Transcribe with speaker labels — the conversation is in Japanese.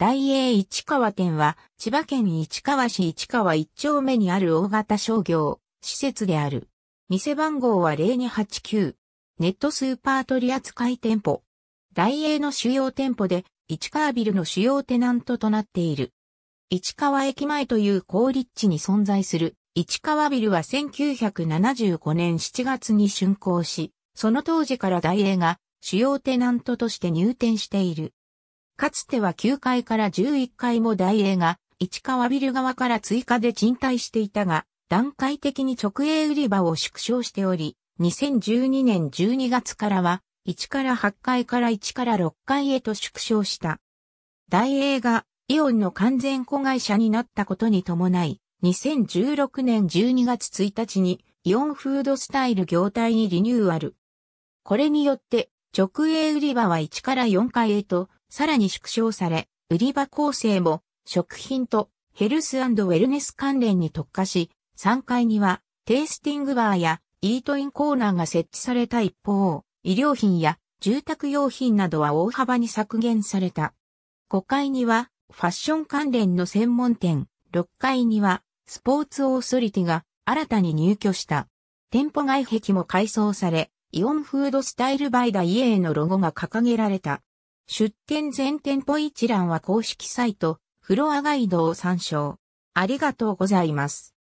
Speaker 1: 大英市川店は、千葉県市川市市川一丁目にある大型商業、施設である。店番号は0289。ネットスーパー取扱店舗。大英の主要店舗で、市川ビルの主要テナントとなっている。市川駅前という高立地に存在する、市川ビルは1975年7月に竣工し、その当時から大英が主要テナントとして入店している。かつては9階から11階も大英が、市川ビル側から追加で賃貸していたが、段階的に直営売り場を縮小しており、2012年12月からは、1から8階から1から6階へと縮小した。大英がイオンの完全子会社になったことに伴い、2016年12月1日にイオンフードスタイル業態にリニューアル。これによって直営売り場は1から4階へとさらに縮小され、売り場構成も食品とヘルスウェルネス関連に特化し、3階にはテイスティングバーやイートインコーナーが設置された一方、医療品や住宅用品などは大幅に削減された。5階にはファッション関連の専門店、6階にはスポーツオーソリティが新たに入居した。店舗外壁も改装され、イオンフードスタイルバイダイエーのロゴが掲げられた。出店全店舗一覧は公式サイト、フロアガイドを参照。ありがとうございます。